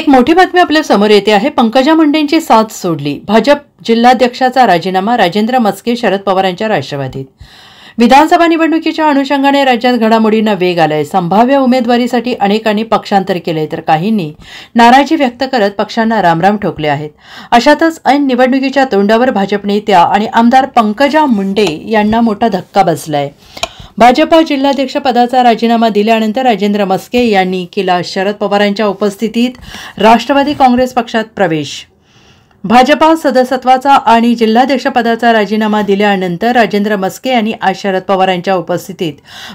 एक मोठी बातमी आपल्या समोर येते आहे पंकजा मुंडेंची साथ सोडली भाजप जिल्हाध्यक्षाचा राजीनामा राजेंद्र मस्के शरद पवारांच्या राष्ट्रवादीत विधानसभा निवडणुकीच्या अनुषंगाने राज्यात घडामोडींना वेग आलाय संभाव्य उमेदवारीसाठी अनेकांनी पक्षांतर केले तर काहींनी नाराजी व्यक्त करत पक्षांना रामराम ठोकले आहेत अशातच ऐन निवडणुकीच्या तोंडावर भाजप नेत्या आणि आमदार पंकजा मुंडे यांना मोठा धक्का बसलाय भाजपा पदाचा राजीनामा दिल्यानंतर राजेंद्र मस्के यांनी केला शरद पवारांच्या उपस्थितीत राष्ट्रवादी काँग्रेस पक्षात प्रवेश भाजपा सदस्यत्वाचा आणि जिल्हाध्यक्षपदाचा राजीनामा दिल्यानंतर राजेंद्र मस्के यांनी आज शरद पवार यांच्या उपस्थितीत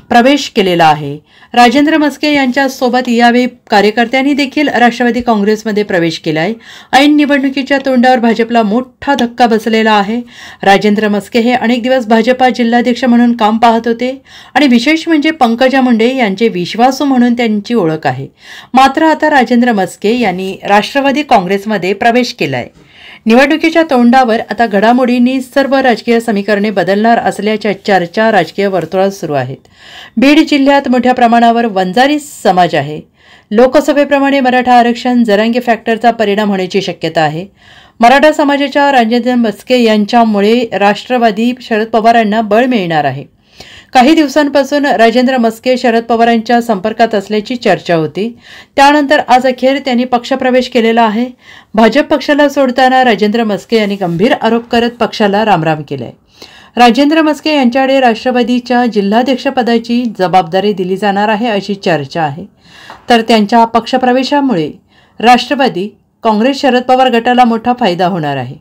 प्रवेश केलेला आहे राजेंद्र मस्के यांच्यासोबत यावेळी कार्यकर्त्यांनी देखील राष्ट्रवादी काँग्रेसमध्ये प्रवेश केलाय ऐन निवडणुकीच्या तोंडावर भाजपला मोठा धक्का बसलेला आहे राजेंद्र मस्के हे अनेक दिवस भाजपा जिल्हाध्यक्ष म्हणून काम पाहत होते आणि विशेष म्हणजे पंकजा मुंडे यांचे विश्वासू म्हणून त्यांची ओळख आहे मात्र आता राजेंद्र मस्के यांनी राष्ट्रवादी काँग्रेसमध्ये प्रवेश केला आहे निवडणुकीच्या तोंडावर आता घडामोडींनी सर्व राजकीय समीकरणे बदलणार असल्याच्या चर्चा राजकीय वर्तुळात सुरू आहेत बीड जिल्ह्यात मोठ्या प्रमाणावर वंजारी समाज आहे लोकसभेप्रमाणे मराठा आरक्षण जरांगी फॅक्टरचा परिणाम होण्याची शक्यता आहे मराठा समाजाच्या राजेंद्र बस्के यांच्यामुळे राष्ट्रवादी शरद पवारांना बळ मिळणार आहे काही दिवसांपासून राजेंद्र मस्के शरद पवारांच्या संपर्कात असल्याची चर्चा होती त्यानंतर आज अखेर त्यांनी पक्षप्रवेश केलेला आहे भाजप पक्षाला सोडताना राजेंद्र मस्के यांनी गंभीर आरोप करत पक्षाला रामराम केलाय राजेंद्र मस्के यांच्याकडे राष्ट्रवादीच्या जिल्हाध्यक्षपदाची जबाबदारी दिली जाणार आहे अशी चर्चा आहे तर त्यांच्या पक्षप्रवेशामुळे राष्ट्रवादी काँग्रेस शरद पवार गटाला मोठा फायदा होणार आहे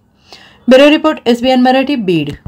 bureau report SBN Marathi Beed